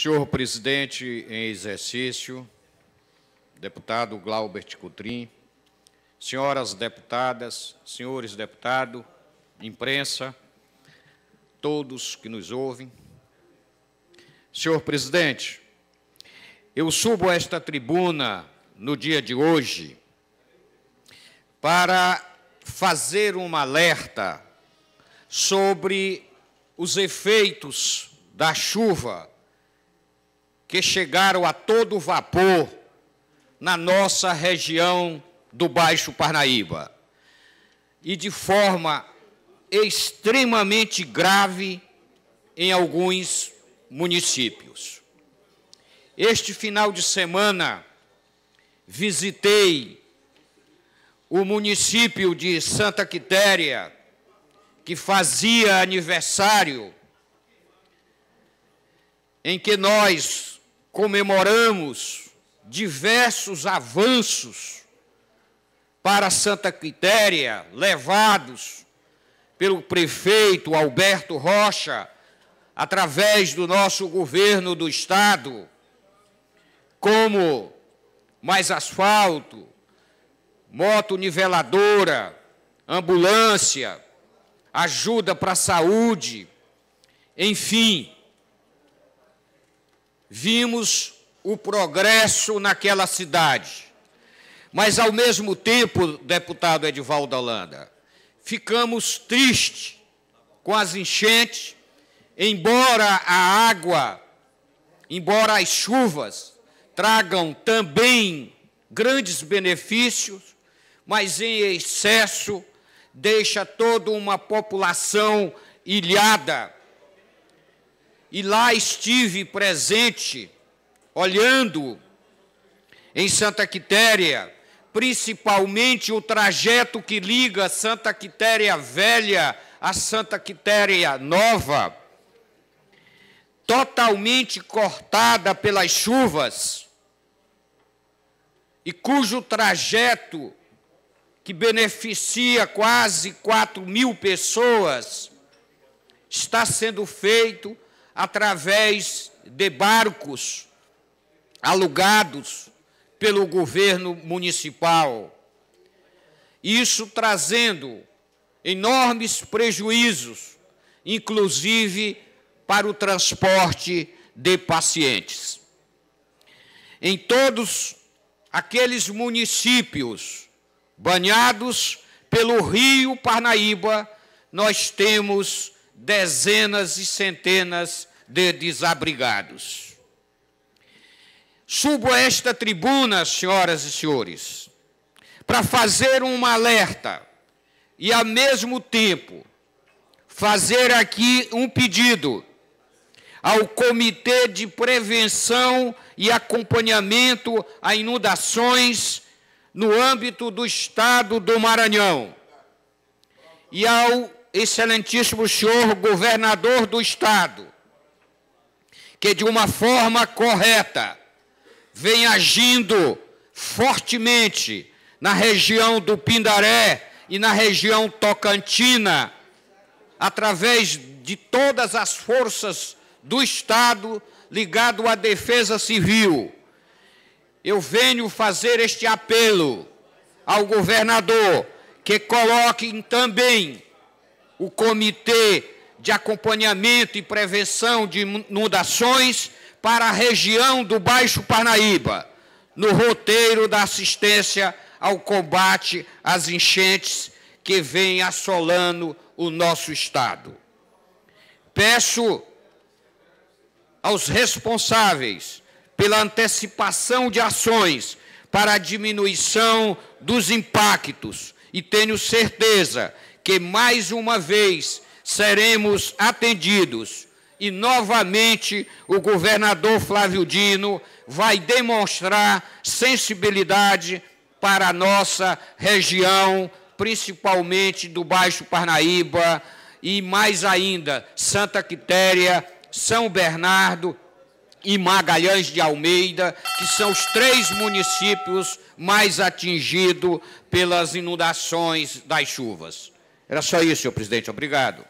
Senhor presidente em exercício, deputado Glaubert Coutrin, senhoras deputadas, senhores deputados, imprensa, todos que nos ouvem. Senhor presidente, eu subo a esta tribuna no dia de hoje para fazer um alerta sobre os efeitos da chuva que chegaram a todo vapor na nossa região do Baixo Parnaíba. E de forma extremamente grave em alguns municípios. Este final de semana visitei o município de Santa Quitéria, que fazia aniversário, em que nós comemoramos diversos avanços para Santa Quitéria, levados pelo prefeito Alberto Rocha, através do nosso governo do Estado, como mais asfalto, moto niveladora, ambulância, ajuda para a saúde, enfim, vimos o progresso naquela cidade. Mas, ao mesmo tempo, deputado Edvaldo Alanda, ficamos tristes com as enchentes, embora a água, embora as chuvas tragam também grandes benefícios, mas em excesso deixa toda uma população ilhada e lá estive presente, olhando em Santa Quitéria, principalmente o trajeto que liga Santa Quitéria Velha a Santa Quitéria Nova, totalmente cortada pelas chuvas, e cujo trajeto, que beneficia quase 4 mil pessoas, está sendo feito através de barcos alugados pelo governo municipal. Isso trazendo enormes prejuízos, inclusive para o transporte de pacientes. Em todos aqueles municípios banhados pelo Rio Parnaíba, nós temos dezenas e centenas de desabrigados. Subo a esta tribuna, senhoras e senhores, para fazer um alerta e, ao mesmo tempo, fazer aqui um pedido ao Comitê de Prevenção e Acompanhamento a Inundações no âmbito do Estado do Maranhão e ao excelentíssimo senhor governador do Estado, que de uma forma correta vem agindo fortemente na região do Pindaré e na região Tocantina, através de todas as forças do Estado ligado à defesa civil. Eu venho fazer este apelo ao governador que coloque também o Comitê de Acompanhamento e Prevenção de Inundações para a região do Baixo Parnaíba, no roteiro da assistência ao combate às enchentes que vêm assolando o nosso Estado. Peço aos responsáveis pela antecipação de ações para a diminuição dos impactos e tenho certeza que mais uma vez seremos atendidos. E novamente o governador Flávio Dino vai demonstrar sensibilidade para a nossa região, principalmente do Baixo Parnaíba e mais ainda Santa Quitéria, São Bernardo e Magalhães de Almeida, que são os três municípios mais atingidos pelas inundações das chuvas. Era só isso, senhor presidente. Obrigado.